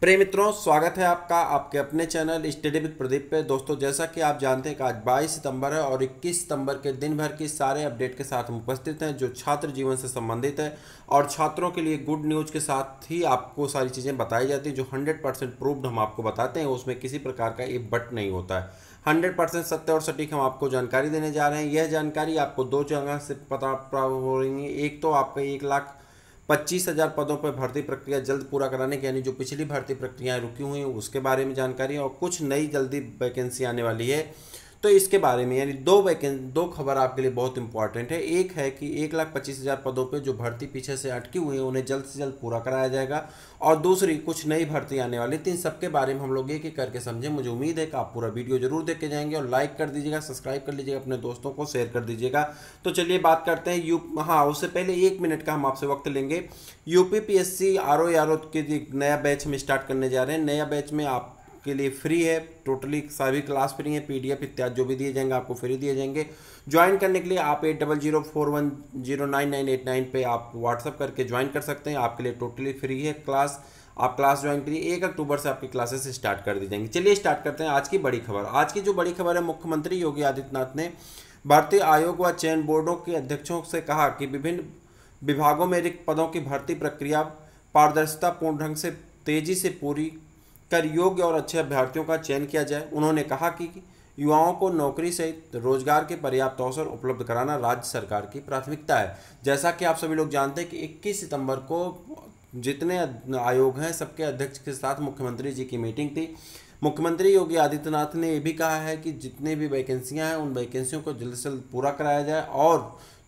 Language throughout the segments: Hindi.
प्रे मित्रों स्वागत है आपका आपके अपने चैनल स्टडी विद प्रदीप पे दोस्तों जैसा कि आप जानते हैं कि आज 22 सितंबर है और 21 सितंबर के दिन भर की सारे अपडेट के साथ हम उपस्थित हैं जो छात्र जीवन से संबंधित है और छात्रों के लिए गुड न्यूज़ के साथ ही आपको सारी चीज़ें बताई जाती हैं जो हंड्रेड परसेंट प्रूव्ड हम आपको बताते हैं उसमें किसी प्रकार का एक बट नहीं होता है हंड्रेड परसेंट सत्य और सटीक हम आपको जानकारी देने जा रहे हैं यह जानकारी आपको दो जगह से पता हो रही है एक तो आपका एक लाख पच्चीस हजार पदों पर भर्ती प्रक्रिया जल्द पूरा कराने की यानी जो पिछली भर्ती प्रक्रियाएं रुकी हुई हैं उसके बारे में जानकारी और कुछ नई जल्दी वैकेंसी आने वाली है तो इसके बारे में यानी दो वैकें दो खबर आपके लिए बहुत इंपॉर्टेंट है एक है कि एक लाख पच्चीस हज़ार पदों पर जो भर्ती पीछे से अटकी हुई है उन्हें जल्द से जल्द पूरा कराया जाएगा और दूसरी कुछ नई भर्ती आने वाली तीन तो सबके बारे में हम लोग एक एक करके समझें मुझे उम्मीद है कि आप पूरा वीडियो जरूर देख के जाएंगे और लाइक कर दीजिएगा सब्सक्राइब कर लीजिएगा अपने दोस्तों को शेयर कर दीजिएगा तो चलिए बात करते हैं यू हाँ उससे पहले एक मिनट का हम आपसे वक्त लेंगे UP P S C R O के नया बैच हम स्टार्ट करने जा रहे हैं नया बैच में आप के लिए फ्री है टोटली सभी क्लास फ्री है पीडीएफ इत्यादि जो भी दिए जाएंगे आपको फ्री दिए जाएंगे ज्वाइन करने के लिए आप eight double zero four one zero nine nine eight nine पर आप व्हाट्सअप करके ज्वाइन कर सकते हैं आपके लिए टोटली फ्री है क्लास आप क्लास ज्वाइन करिए एक अक्टूबर से आपकी क्लासेस स्टार्ट कर दी जाएंगी चलिए स्टार्ट करते हैं आज की बड़ी खबर आज की जो बड़ी खबर है मुख्यमंत्री योगी आदित्यनाथ ने भारतीय आयोग व चयन बोर्डों के अध्यक्षों से कहा कि विभिन्न विभागों में रिक्त पदों की भर्ती प्रक्रिया पारदर्शितापूर्ण ढंग से तेजी से पूरी कर योग्य और अच्छे अभ्यर्थियों का चयन किया जाए उन्होंने कहा कि युवाओं को नौकरी सहित रोजगार के पर्याप्त अवसर उपलब्ध कराना राज्य सरकार की प्राथमिकता है जैसा कि आप सभी लोग जानते हैं कि 21 सितंबर को जितने आयोग हैं सबके अध्यक्ष के साथ मुख्यमंत्री जी की मीटिंग थी मुख्यमंत्री योगी आदित्यनाथ ने ये भी कहा है कि जितने भी वैकेंसियाँ हैं उन वैकेंसियों को जल्द से जल्द पूरा कराया जाए और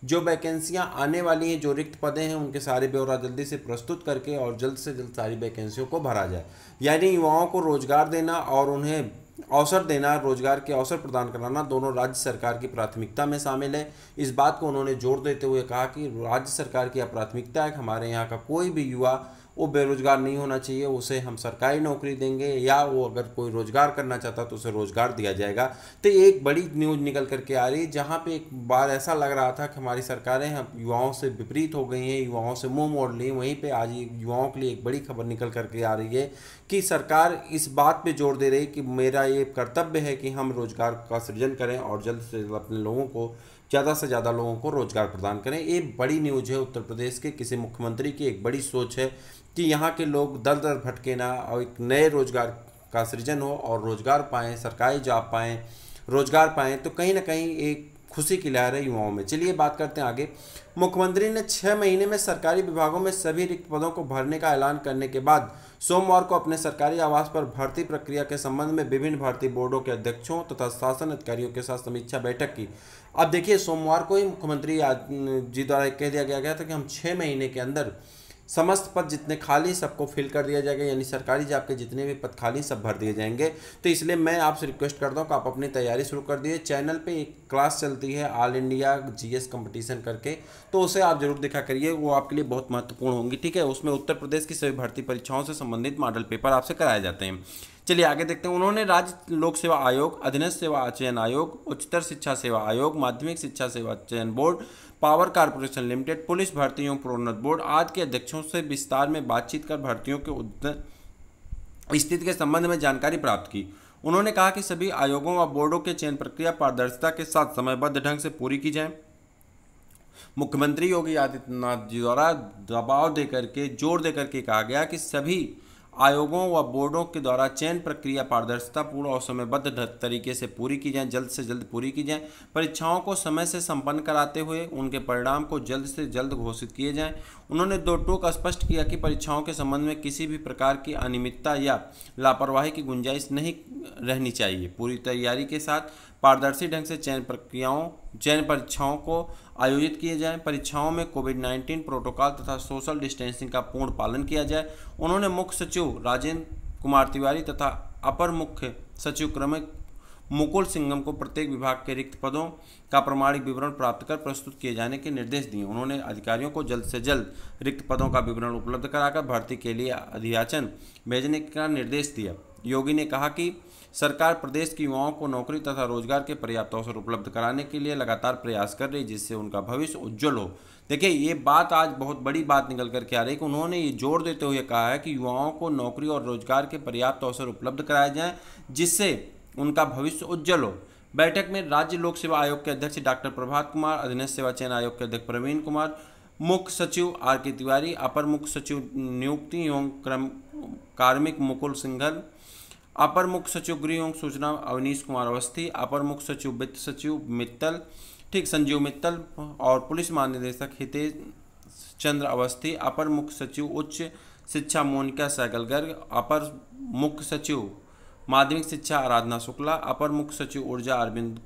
जो वैकेंसियां आने वाली हैं जो रिक्त पदे हैं उनके सारे ब्यौरा जल्दी से प्रस्तुत करके और जल्द से जल्द सारी वैकेंसियों को भरा जाए यानी युवाओं को रोजगार देना और उन्हें अवसर देना रोजगार के अवसर प्रदान कराना दोनों राज्य सरकार की प्राथमिकता में शामिल है इस बात को उन्होंने जोर देते हुए कहा कि राज्य सरकार की अप्राथमिकता है हमारे यहाँ का कोई भी युवा वो बेरोजगार नहीं होना चाहिए उसे हम सरकारी नौकरी देंगे या वो अगर कोई रोजगार करना चाहता तो उसे रोजगार दिया जाएगा तो एक बड़ी न्यूज निकल करके आ रही है जहाँ पे एक बार ऐसा लग रहा था कि हमारी सरकारें हम युवाओं से विपरीत हो गई हैं युवाओं से मुंह मोड़ ली वहीं पर आज युवाओं के लिए एक बड़ी खबर निकल करके आ रही है कि सरकार इस बात पर जोर दे रही कि मेरा ये कर्तव्य है कि हम रोजगार का सृजन करें और जल्द से जल्द अपने लोगों को ज़्यादा से ज़्यादा लोगों को रोजगार प्रदान करें ये बड़ी न्यूज है उत्तर प्रदेश के किसी मुख्यमंत्री की एक बड़ी सोच है कि यहाँ के लोग दर दर भटके ना और एक नए रोजगार का सृजन हो और रोजगार पाएँ सरकारी जॉब पाएँ रोजगार पाएँ तो कहीं ना कहीं एक खुशी की लहर है युवाओं में चलिए बात करते हैं आगे मुख्यमंत्री ने छः महीने में सरकारी विभागों में सभी रिक्त पदों को भरने का ऐलान करने के बाद सोमवार को अपने सरकारी आवास पर भर्ती प्रक्रिया के संबंध में विभिन्न भर्ती बोर्डों के अध्यक्षों तथा शासन अधिकारियों के साथ समीक्षा बैठक की अब देखिए सोमवार को ही मुख्यमंत्री जी द्वारा कह दिया गया था कि हम छः महीने के अंदर समस्त पद जितने खाली सबको फिल कर दिया जाएगा यानी सरकारी जॉब के जितने भी पद खाली सब भर दिए जाएंगे तो इसलिए मैं आपसे रिक्वेस्ट करता हूँ कि आप अपनी तैयारी शुरू कर दिए चैनल पे एक क्लास चलती है ऑल इंडिया जीएस कंपटीशन करके तो उसे आप जरूर देखा करिए वो आपके लिए बहुत महत्वपूर्ण होंगी ठीक है उसमें उत्तर प्रदेश की सभी भर्ती परीक्षाओं से संबंधित मॉडल पेपर आपसे कराए जाते हैं चलिए आगे देखते हैं उन्होंने राज्य लोक सेवा आयोग अधीनस्थ सेवा चयन आयोग उच्चतर शिक्षा सेवा आयोग माध्यमिक शिक्षा सेवा चयन board power corporation limited police भर्तियों प्रोन्नत बोर्ड आदि के अध्यक्षों से विस्तार में बातचीत कर भर्तियों के स्थिति के संबंध में जानकारी प्राप्त की उन्होंने कहा कि सभी आयोगों व बोर्डों के चयन प्रक्रिया पारदर्शिता के साथ समयबद्ध ढंग से पूरी की जाए मुख्यमंत्री योगी आदित्यनाथ जी द्वारा दबाव देकर के जोर देकर के कहा गया कि सभी आयोगों व बोर्डों के द्वारा चयन प्रक्रिया पारदर्शितापूर्ण और समयबद्ध तरीके से पूरी की जाए जल्द से जल्द पूरी की जाए परीक्षाओं को समय से संपन्न कराते हुए उनके परिणाम को जल्द से जल्द घोषित किए जाएं उन्होंने दो टूक स्पष्ट किया कि परीक्षाओं के संबंध में किसी भी प्रकार की अनियमितता या लापरवाही की गुंजाइश नहीं रहनी चाहिए पूरी तैयारी के साथ पारदर्शी ढंग से चयन प्रक्रियाओं जैन परीक्षाओं को आयोजित किए जाएं परीक्षाओं में कोविड 19 प्रोटोकॉल तथा सोशल डिस्टेंसिंग का पूर्ण पालन किया जाए उन्होंने मुख्य सचिव राजेंद्र कुमार तिवारी तथा अपर मुख्य सचिव क्रमिक मुकुल सिंघम को प्रत्येक विभाग के रिक्त पदों का प्रमाणिक विवरण प्राप्त कर प्रस्तुत किए जाने के निर्देश दिए उन्होंने अधिकारियों को जल्द से जल्द रिक्त पदों का विवरण उपलब्ध कराकर भर्ती के लिए अधियाचन भेजने का निर्देश दिया योगी ने कहा कि सरकार प्रदेश के युवाओं को नौकरी तथा रोजगार के पर्याप्त अवसर उपलब्ध कराने के लिए लगातार प्रयास कर रही जिससे उनका भविष्य उज्जवल हो देखिए ये बात आज बहुत बड़ी बात निकल करके आ रही है कि उन्होंने ये जोर देते हुए कहा है कि युवाओं को नौकरी और रोजगार के पर्याप्त अवसर उपलब्ध कराए जाएँ जिससे उनका भविष्य उज्जवल हो बैठक में राज्य लोक सेवा आयोग के अध्यक्ष डॉक्टर प्रभात कुमार अधीनस्थ सेवा चयन आयोग के अध्यक्ष प्रवीण कुमार मुख्य सचिव आर के तिवारी अपर मुख्य सचिव नियुक्ति एवं क्रम कार्मिक मुकुल सिंघल अपर मुख्य सचिव गृह एवं सूचना अवनीश कुमार अवस्थी अपर मुख्य सचिव वित्त सचिव मित्तल ठीक संजीव मित्तल और पुलिस महानिदेशक हितेश चंद्र अवस्थी अपर मुख्य सचिव उच्च शिक्षा मोनिका सैगल गर्ग अपर मुख्य सचिव माध्यमिक शिक्षा आराधना शुक्ला अपर मुख्य सचिव ऊर्जा अरविंद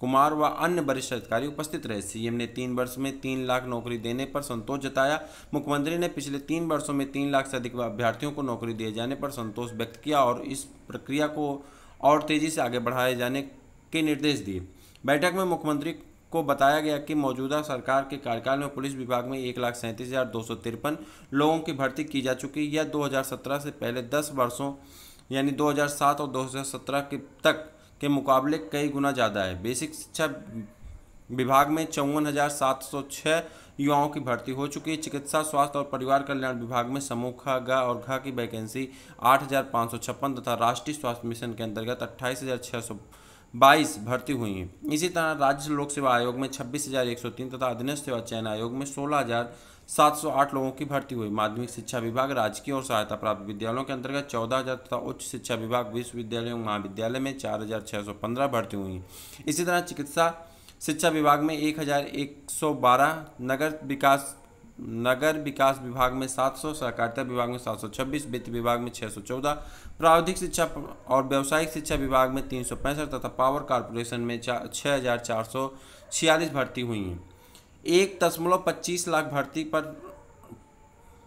कुमार व अन्य वरिष्ठ अधिकारी उपस्थित रहे सीएम ने तीन वर्ष में तीन लाख नौकरी देने पर संतोष जताया मुख्यमंत्री ने पिछले तीन वर्षों में तीन लाख से अधिक अभ्यर्थियों को नौकरी दिए जाने पर संतोष व्यक्त किया और इस प्रक्रिया को और तेजी से आगे बढ़ाए जाने के निर्देश दिए बैठक में मुख्यमंत्री को बताया गया कि मौजूदा सरकार के कार्यकाल में पुलिस विभाग में एक लाख सैंतीस हज़ार दो सौ तिरपन लोगों की भर्ती की जा चुकी है यह 2017 से पहले 10 वर्षों यानी 2007 और 2017 के तक के मुकाबले कई गुना ज़्यादा है बेसिक शिक्षा विभाग में चौवन हज़ार सात सौ छः युवाओं की भर्ती हो चुकी है चिकित्सा स्वास्थ्य और परिवार कल्याण विभाग में समूखा खा गा और घा की वैकेंसी आठ हज़ार पाँच सौ छप्पन तथा राष्ट्रीय स्वास्थ्य मिशन के अंतर्गत अट्ठाईस हज़ार छः सौ बाईस भर्ती हुई हैं इसी तरह राज्य लोक सेवा आयोग में छब्बीस हज़ार एक सौ तीन तथा अधीनस्थ सेवा चयन आयोग में सोलह हज़ार सात सौ आठ लोगों की भर्ती हुई माध्यमिक शिक्षा विभाग राजकीय और सहायता प्राप्त विद्यालयों के अंतर्गत चौदह हज़ार तथा उच्च शिक्षा विभाग विश्वविद्यालय एवं महाविद्यालय में चार हज़ार छः सौ पंद्रह भर्ती हुई इसी तरह चिकित्सा शिक्षा विभाग में एक हज़ार एक सौ बारह नगर विकास नगर विकास विभाग में 700 सहकारिता विभाग में 726 वित्त विभाग में 614 प्रावधिक शिक्षा और व्यावसायिक शिक्षा विभाग में तीन तथा पावर कारपोरेशन में छः भर्ती हुई हैं एक दशमलव पच्चीस लाख भर्ती पर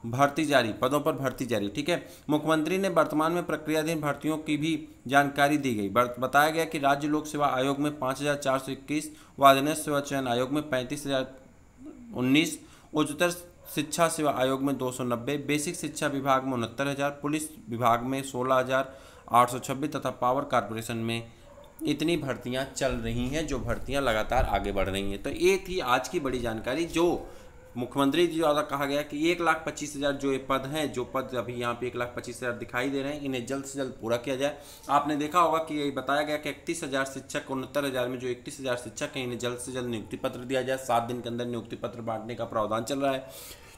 भर्ती जारी पदों पर भर्ती जारी ठीक है मुख्यमंत्री ने वर्तमान में प्रक्रियाधीन भर्तियों की भी जानकारी दी गई बताया गया कि राज्य लोक सेवा आयोग में हजार चार इक्कीस व अधिनय सेवा चयन आयोग में पैंतीस हजार उन्नीस उच्चतर शिक्षा सेवा आयोग में 290 बेसिक शिक्षा विभाग में उनहत्तर हज़ार पुलिस विभाग में सोलह हज़ार आठ सौ छब्बीस तथा पावर कॉरपोरेशन में इतनी भर्तियां चल रही हैं जो भर्तियां लगातार आगे बढ़ रही हैं तो ये थी आज की बड़ी जानकारी जो मुख्यमंत्री जी द्वारा कहा गया कि एक लाख पच्चीस हज़ार जो ये पद हैं जो पद अभी यहाँ पे एक लाख पच्चीस हज़ार दिखाई दे रहे हैं इन्हें जल्द से जल्द पूरा किया जाए आपने देखा होगा कि ये बताया गया कि इकतीस हज़ार शिक्षक उनहत्तर हज़ार में जो इकतीस हज़ार शिक्षक हैं इन्हें जल्द से जल्द नियुक्ति पत्र दिया जाए सात दिन के अंदर नियुक्ति पत्र बांटने का प्रावधान चल रहा है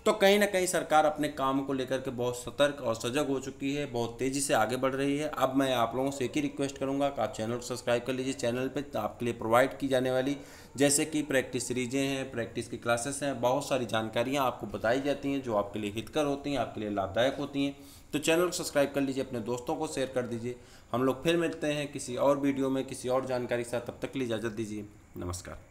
तो कहीं ना कहीं सरकार अपने काम को लेकर के बहुत सतर्क और सजग हो चुकी है बहुत तेज़ी से आगे बढ़ रही है अब मैं आप लोगों से एक ही रिक्वेस्ट करूँगा कि आप चैनल को सब्सक्राइब कर लीजिए चैनल पर आपके लिए प्रोवाइड की जाने वाली जैसे कि प्रैक्टिस सीरीजें हैं प्रैक्टिस की क्लासेस हैं बहुत सारी जानकारियाँ आपको बताई जाती हैं जो आपके लिए हितकर होती हैं आपके लिए लाभदायक होती हैं तो चैनल को सब्सक्राइब कर लीजिए अपने दोस्तों को शेयर कर दीजिए हम लोग फिर मिलते हैं किसी और वीडियो में किसी और जानकारी के साथ तब तक के लिए इजाज़त दीजिए नमस्कार